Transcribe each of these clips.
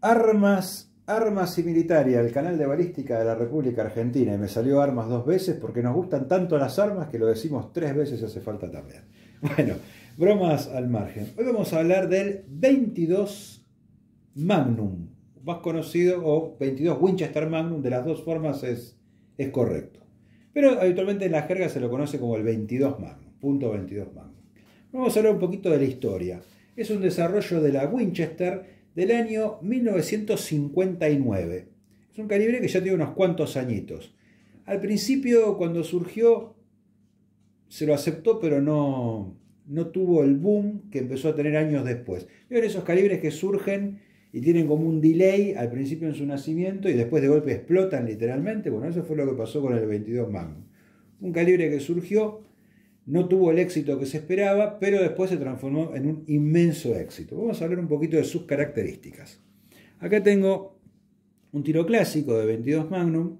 Armas, Armas y Militaria, el canal de balística de la República Argentina. Y me salió armas dos veces porque nos gustan tanto las armas que lo decimos tres veces y hace falta también. Bueno, bromas al margen. Hoy vamos a hablar del 22 Magnum, más conocido, o 22 Winchester Magnum, de las dos formas es, correcto. Pero habitualmente en la jerga se lo conoce como el 22 Magnum, punto 22 Magnum. Vamos a hablar un poquito de la historia. Es un desarrollo de la Winchester del año 1959. Es un calibre que ya tiene unos cuantos añitos. Al principio, cuando surgió, se lo aceptó, pero no, no tuvo el boom que empezó a tener años después. esos calibres que surgen y tienen como un delay al principio en su nacimiento y después de golpe explotan literalmente. Bueno, eso fue lo que pasó con el 22 Magnum. Un calibre que surgió, no tuvo el éxito que se esperaba, pero después se transformó en un inmenso éxito. Vamos a hablar un poquito de sus características. Acá tengo un tiro clásico de 22 Magnum,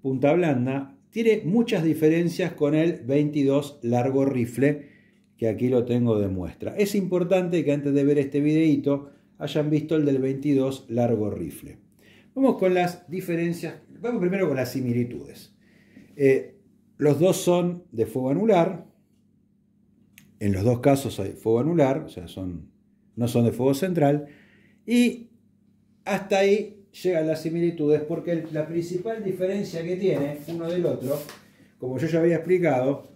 punta blanda. Tiene muchas diferencias con el 22 largo rifle, que aquí lo tengo de muestra. Es importante que antes de ver este videito hayan visto el del 22 largo rifle. Vamos con las diferencias, vamos primero con las similitudes. Eh, los dos son de fuego anular. En los dos casos hay fuego anular, o sea, no son de fuego central. Y hasta ahí llegan las similitudes porque la principal diferencia que tiene uno del otro, como yo ya había explicado,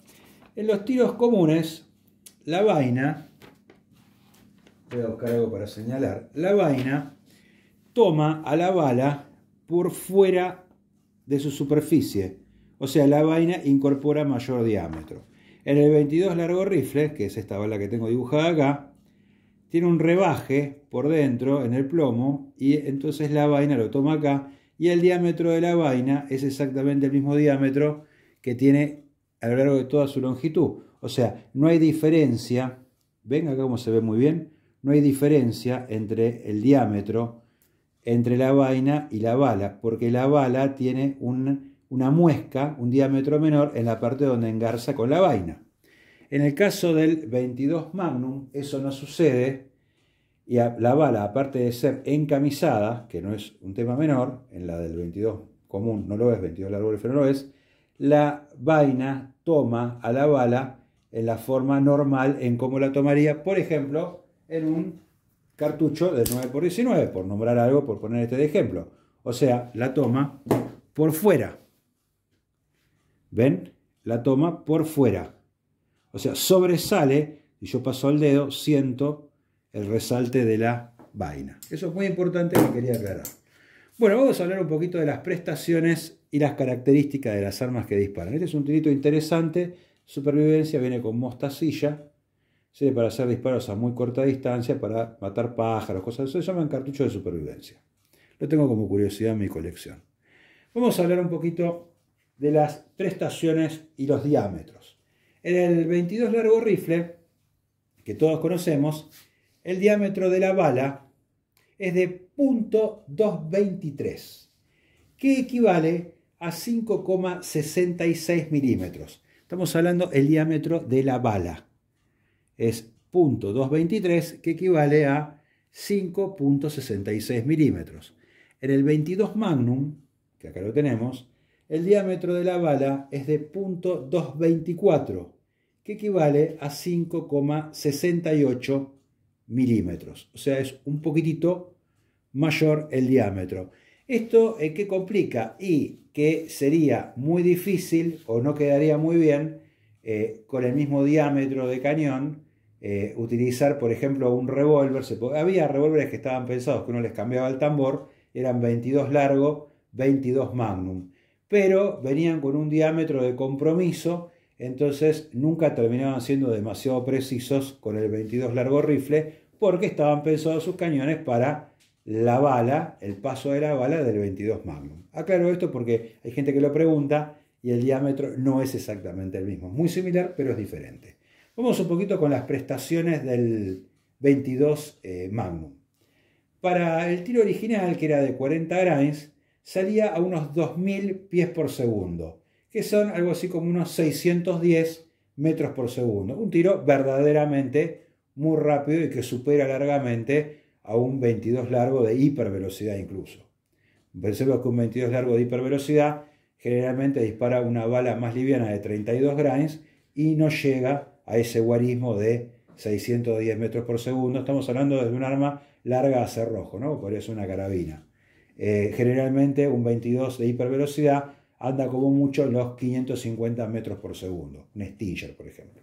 en los tiros comunes, la vaina, voy a buscar algo para señalar, la vaina toma a la bala por fuera de su superficie o sea, la vaina incorpora mayor diámetro. En el 22 largo rifle, que es esta bala que tengo dibujada acá, tiene un rebaje por dentro en el plomo y entonces la vaina lo toma acá y el diámetro de la vaina es exactamente el mismo diámetro que tiene a lo largo de toda su longitud. O sea, no hay diferencia, ven acá como se ve muy bien, no hay diferencia entre el diámetro, entre la vaina y la bala, porque la bala tiene un una muesca, un diámetro menor, en la parte donde engarza con la vaina. En el caso del 22 Magnum, eso no sucede y la bala, aparte de ser encamisada, que no es un tema menor, en la del 22 común no lo es, 22 largo no lo es, la vaina toma a la bala en la forma normal en cómo la tomaría, por ejemplo, en un cartucho de 9x19, por nombrar algo, por poner este de ejemplo. O sea, la toma por fuera. ¿Ven? La toma por fuera. O sea, sobresale, y yo paso el dedo, siento el resalte de la vaina. Eso es muy importante que quería aclarar. Bueno, vamos a hablar un poquito de las prestaciones y las características de las armas que disparan. Este es un tirito interesante. Supervivencia viene con mostacilla. para hacer disparos a muy corta distancia, para matar pájaros, cosas así. Se llaman cartuchos de supervivencia. Lo tengo como curiosidad en mi colección. Vamos a hablar un poquito de las prestaciones y los diámetros. En el 22 largo rifle, que todos conocemos, el diámetro de la bala es de .223 que equivale a 5,66 milímetros. Estamos hablando el diámetro de la bala. Es 0.223, que equivale a 5.66 milímetros. En el 22 Magnum, que acá lo tenemos, el diámetro de la bala es de 0.224, que equivale a 5,68 milímetros. O sea, es un poquitito mayor el diámetro. Esto es eh, que complica y que sería muy difícil o no quedaría muy bien eh, con el mismo diámetro de cañón eh, utilizar, por ejemplo, un revólver. Había revólveres que estaban pensados que uno les cambiaba el tambor, eran 22 largo, 22 magnum pero venían con un diámetro de compromiso, entonces nunca terminaban siendo demasiado precisos con el 22 largo rifle, porque estaban pensados sus cañones para la bala, el paso de la bala del 22 Magnum. Aclaro esto porque hay gente que lo pregunta y el diámetro no es exactamente el mismo, muy similar, pero es diferente. Vamos un poquito con las prestaciones del 22 eh, Magnum. Para el tiro original, que era de 40 grains, salía a unos 2.000 pies por segundo, que son algo así como unos 610 metros por segundo. Un tiro verdaderamente muy rápido y que supera largamente a un 22 largo de hipervelocidad incluso. Pensemos que un 22 largo de hipervelocidad generalmente dispara una bala más liviana de 32 grains y no llega a ese guarismo de 610 metros por segundo. Estamos hablando de un arma larga a cerrojo, ¿no? Por eso una carabina. Eh, generalmente un 22 de hipervelocidad anda como mucho los 550 metros por segundo, un Stinger por ejemplo.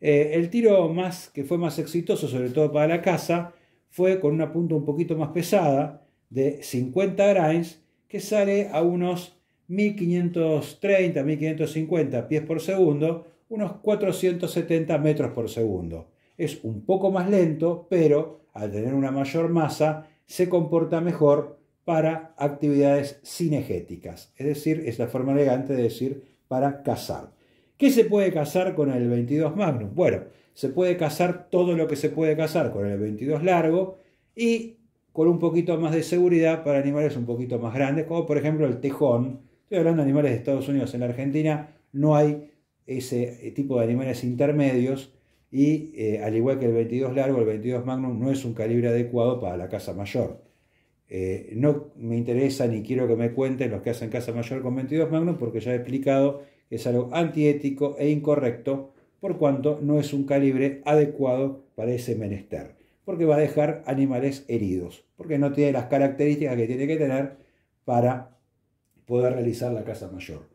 Eh, el tiro más, que fue más exitoso, sobre todo para la casa, fue con una punta un poquito más pesada de 50 grains que sale a unos 1530, 1550 pies por segundo, unos 470 metros por segundo. Es un poco más lento, pero al tener una mayor masa se comporta mejor para actividades cinegéticas, es decir, es la forma elegante de decir para cazar. ¿Qué se puede cazar con el 22 Magnum? Bueno, se puede cazar todo lo que se puede cazar con el 22 largo y con un poquito más de seguridad para animales un poquito más grandes, como por ejemplo el tejón. Estoy hablando de animales de Estados Unidos, en la Argentina no hay ese eh, tipo de animales intermedios y eh, al igual que el 22 largo, el 22 Magnum no es un calibre adecuado para la caza mayor. Eh, no me interesa ni quiero que me cuenten los que hacen casa mayor con 22 Magnum porque ya he explicado que es algo antiético e incorrecto por cuanto no es un calibre adecuado para ese menester, porque va a dejar animales heridos, porque no tiene las características que tiene que tener para poder realizar la casa mayor.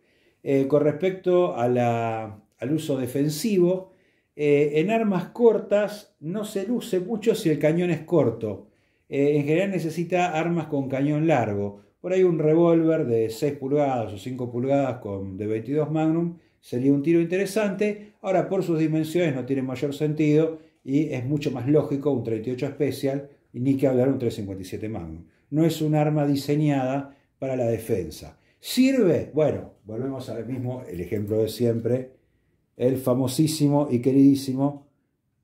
Eh, con respecto al uso defensivo, eh, en armas cortas no se luce mucho si el cañón es corto. Eh, en general necesita armas con cañón largo. Por ahí un revólver de 6 pulgadas o 5 pulgadas con, de 22 magnum sería un tiro interesante. Ahora, por sus dimensiones no tiene mayor sentido y es mucho más lógico un 38 especial ni que hablar un 357 magnum. No es un arma diseñada para la defensa. ¿Sirve? Bueno, volvemos al mismo, el ejemplo de siempre, el famosísimo y queridísimo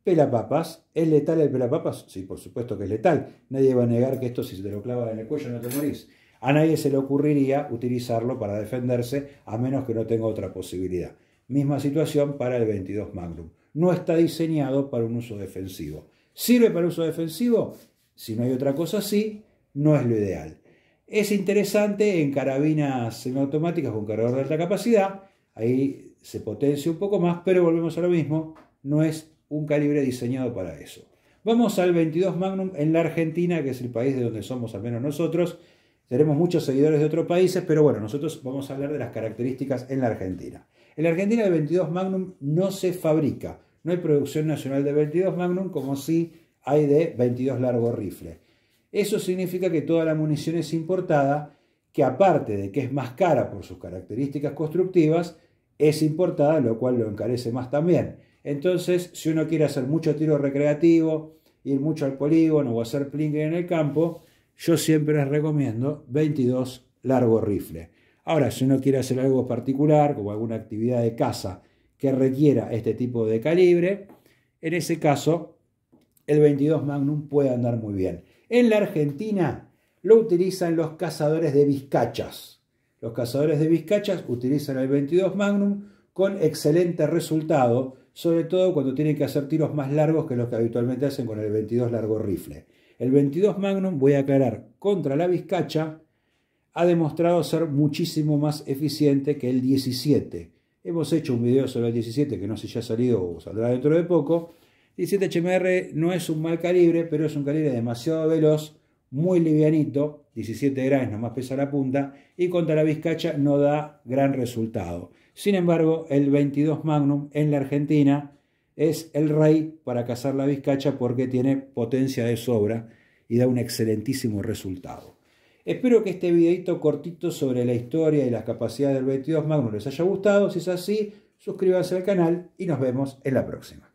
Pelapapas, ¿es letal el pelapapas? Sí, por supuesto que es letal. Nadie va a negar que esto si se te lo clava en el cuello no te morís. A nadie se le ocurriría utilizarlo para defenderse a menos que no tenga otra posibilidad. Misma situación para el 22 Magnum. No está diseñado para un uso defensivo. ¿Sirve para uso defensivo? Si no hay otra cosa así, no es lo ideal. Es interesante en carabinas semiautomáticas con cargador de alta capacidad, ahí se potencia un poco más, pero volvemos a lo mismo, no es un calibre diseñado para eso. Vamos al 22 Magnum en la Argentina, que es el país de donde somos al menos nosotros. Tenemos muchos seguidores de otros países, pero bueno, nosotros vamos a hablar de las características en la Argentina. En la Argentina el 22 Magnum no se fabrica, no hay producción nacional de 22 Magnum como si hay de 22 largo rifle. Eso significa que toda la munición es importada, que aparte de que es más cara por sus características constructivas, es importada, lo cual lo encarece más también. Entonces, si uno quiere hacer mucho tiro recreativo, ir mucho al polígono o hacer plingue en el campo, yo siempre les recomiendo 22 largo rifle. Ahora, si uno quiere hacer algo particular, como alguna actividad de caza que requiera este tipo de calibre, en ese caso el 22 Magnum puede andar muy bien. En la Argentina lo utilizan los cazadores de vizcachas. Los cazadores de vizcachas utilizan el 22 Magnum con excelente resultado sobre todo cuando tienen que hacer tiros más largos que los que habitualmente hacen con el 22 largo rifle. El 22 Magnum, voy a aclarar, contra la Vizcacha ha demostrado ser muchísimo más eficiente que el 17. Hemos hecho un video sobre el 17 que no sé si ya ha salido o saldrá dentro de poco. 17 HMR no es un mal calibre, pero es un calibre demasiado veloz, muy livianito, 17 grados nomás pesa la punta y contra la Vizcacha no da gran resultado. Sin embargo, el 22 Magnum en la Argentina es el rey para cazar la vizcacha porque tiene potencia de sobra y da un excelentísimo resultado. Espero que este videito cortito sobre la historia y las capacidades del 22 Magnum les haya gustado. Si es así, suscríbanse al canal y nos vemos en la próxima.